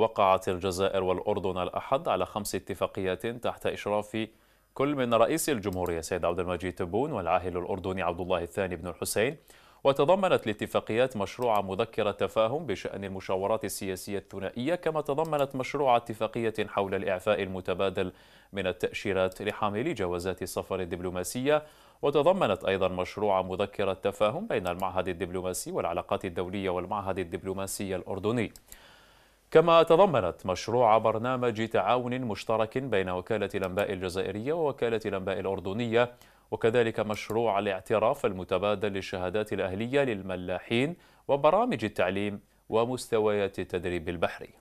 وقعت الجزائر والأردن الأحد على خمس اتفاقيات تحت إشراف كل من رئيس الجمهورية سيد عبد المجيد تبون والعاهل الأردني عبد الله الثاني بن الحسين وتضمنت الاتفاقيات مشروع مذكرة تفاهم بشأن المشاورات السياسية الثنائية كما تضمنت مشروع اتفاقية حول الإعفاء المتبادل من التأشيرات لحاملي جوازات السفر الدبلوماسية وتضمنت أيضا مشروع مذكرة تفاهم بين المعهد الدبلوماسي والعلاقات الدولية والمعهد الدبلوماسي الأردني كما تضمنت مشروع برنامج تعاون مشترك بين وكالة الأنباء الجزائرية ووكالة الأنباء الأردنية وكذلك مشروع الاعتراف المتبادل للشهادات الأهلية للملاحين وبرامج التعليم ومستويات التدريب البحري